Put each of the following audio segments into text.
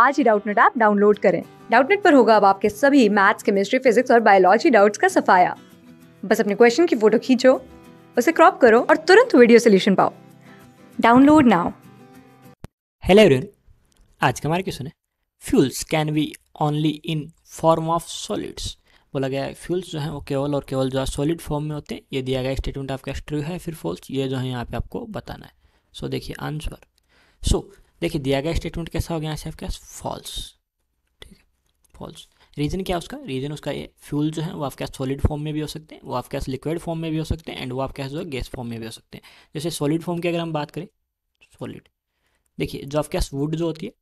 आज ही Doubtnut app download करें डाउटनेट पर होगा अब आपके सभी मैथ्स केमिस्ट्री फिजिक्स और बायोलॉजी डाउट्स का सफाया बस अपने क्वेश्चन की फोटो खींचो उसे क्रॉप करो और तुरंत वीडियो सोल्यूशन पाओ डाउनलोड नाउ हेलो एवरीवन आज का हमारा क्वेश्चन है fuels can be only in form of solids बोला गया है फ्यूल्स जो है वो केवल और केवल जो है सॉलिड फॉर्म में होते हैं ये दिया गया स्टेटमेंट आपका ट्रू है फिर फॉल्स ये जो है यहाँ पे आपको बताना है सो देखिए आंसर सो देखिए दिया गया स्टेटमेंट कैसा हो गया यहाँ से आपके पास फॉल्स ठीक है फॉल्स रीज़न क्या है उसका रीज़न उसका ये फ्यूल जो है वो आपके पास सॉलिड फॉर्म में भी हो सकते हैं वो आपके पास लिक्विड फॉर्म में भी हो सकते हैं एंड वो आपके पास जो है गैस फॉर्म में भी हो सकते हैं जैसे सॉलिड फॉर्म की अगर हम बात करें सॉलिड देखिए जो आपके पास वुड जो होती है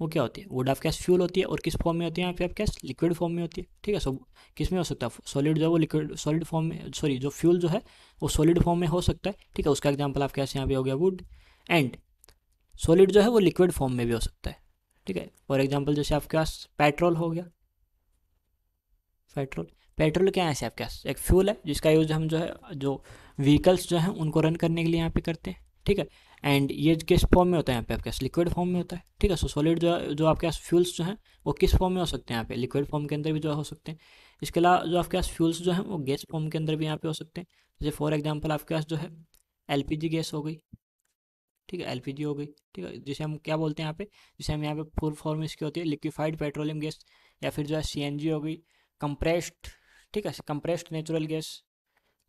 वो क्या होती है वुड आपके पास फ्यूल होती है और किस फॉर्म में होती है यहाँ पे आपके पास लिक्विड फॉर्म में होती है ठीक है सो किस में हो सकता है सॉलिड जो है वो लिक्विड सॉलिड फॉर्म में सॉरी जो फ्यूल जो है वो सॉलिड फॉर्म में हो सकता है ठीक है उसका एग्जाम्पल आपके पास यहाँ पे हो गया वुड एंड सॉलिड जो है वो लिक्विड फॉर्म में भी हो सकता है ठीक है फॉर एग्जाम्पल जैसे आपके पास पेट्रोल हो गया पेट्रोल पेट्रोल क्या है ऐसे आपके पास एक फ्यूल है जिसका यूज़ हम जो है जो व्हीकल्स जो हैं उनको रन करने के लिए यहाँ पे करते हैं ठीक है एंड ये किस फॉर्म में होता है यहाँ पे आपके पास लिक्विड फॉर्म में होता है ठीक है सो सॉलिड जो जो आपके पास फ्यूल्स जो हैं वो किस फॉर्म में हो सकते हैं यहाँ पे लिक्विड फॉर्म के अंदर भी जो हो सकते हैं इसके अलावा जो आपके पास फ्यूल्स जो हैं वो गैस फॉर्म के अंदर भी यहाँ पे हो सकते हैं जैसे फॉर एग्जाम्पल आपके पास जो है एल गैस हो गई ठीक है एलपीजी हो गई ठीक है जिसे हम क्या बोलते हैं यहाँ पे जिसे हम यहाँ पे फुल फॉर्म इसकी होती है लिक्विफाइड पेट्रोलियम गैस या फिर जो है सीएनजी हो गई कंप्रेस्ड ठीक है compressed natural gas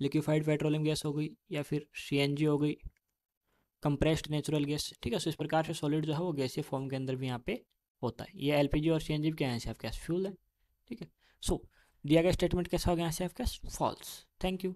liquefied petroleum gas हो गई या फिर सीएनजी हो गई कंप्रेस्ड नेचुरल गैस ठीक है सो इस प्रकार से सॉलिड जो है वो गैसीय फॉर्म के अंदर भी यहाँ पे होता है ये एलपीजी और सीएनजी क्या है आपके फ्यूल है ठीक है सो दिया गया स्टेटमेंट कैसा हो गया यहाँ से आपके फॉल्स थैंक यू